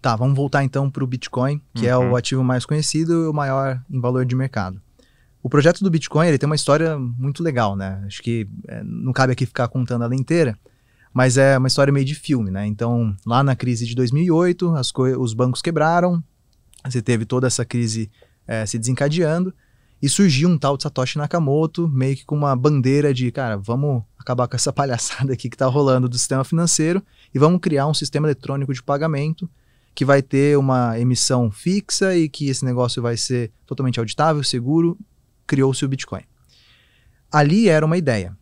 Tá, vamos voltar então para o Bitcoin, que uhum. é o uhum. ativo mais conhecido e o maior em valor de mercado. O projeto do Bitcoin ele tem uma história muito legal, né? Acho que é, não cabe aqui ficar contando ela inteira, mas é uma história meio de filme, né? Então, lá na crise de 2008, as os bancos quebraram, você teve toda essa crise é, se desencadeando, e surgiu um tal de Satoshi Nakamoto, meio que com uma bandeira de, cara, vamos acabar com essa palhaçada aqui que está rolando do sistema financeiro e vamos criar um sistema eletrônico de pagamento que vai ter uma emissão fixa e que esse negócio vai ser totalmente auditável, seguro, criou-se o Bitcoin. Ali era uma ideia.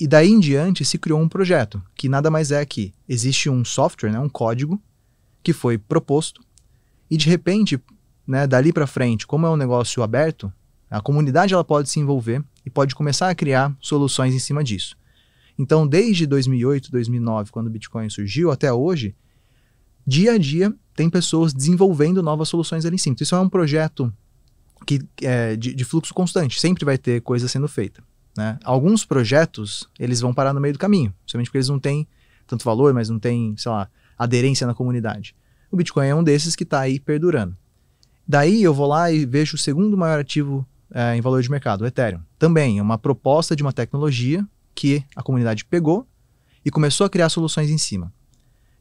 E daí em diante se criou um projeto, que nada mais é que existe um software, né, um código, que foi proposto, e de repente, né, dali para frente, como é um negócio aberto, a comunidade ela pode se envolver e pode começar a criar soluções em cima disso. Então, desde 2008, 2009, quando o Bitcoin surgiu, até hoje, dia a dia tem pessoas desenvolvendo novas soluções ali em cima. Então, isso é um projeto que é, de, de, fluxo constante, sempre vai ter coisa sendo feita. Né? Alguns projetos, eles vão parar no meio do caminho, somente porque eles não têm tanto valor, mas não têm, sei lá, aderência na comunidade. O Bitcoin é um desses que está aí perdurando. Daí eu vou lá e vejo o segundo maior ativo é, em valor de mercado, o Ethereum. Também é uma proposta de uma tecnologia que a comunidade pegou e começou a criar soluções em cima.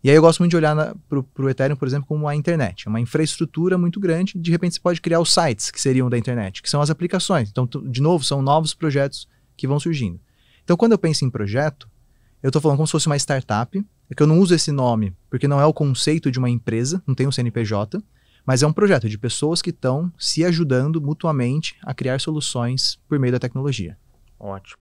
E aí eu gosto muito de olhar para o Ethereum, por exemplo, como a internet. É uma infraestrutura muito grande. De repente, você pode criar os sites que seriam da internet, que são as aplicações. Então, de novo, são novos projetos que vão surgindo. Então, quando eu penso em projeto, eu estou falando como se fosse uma startup. É que eu não uso esse nome porque não é o conceito de uma empresa, não tem um CNPJ, mas é um projeto de pessoas que estão se ajudando mutuamente a criar soluções por meio da tecnologia. Ótimo.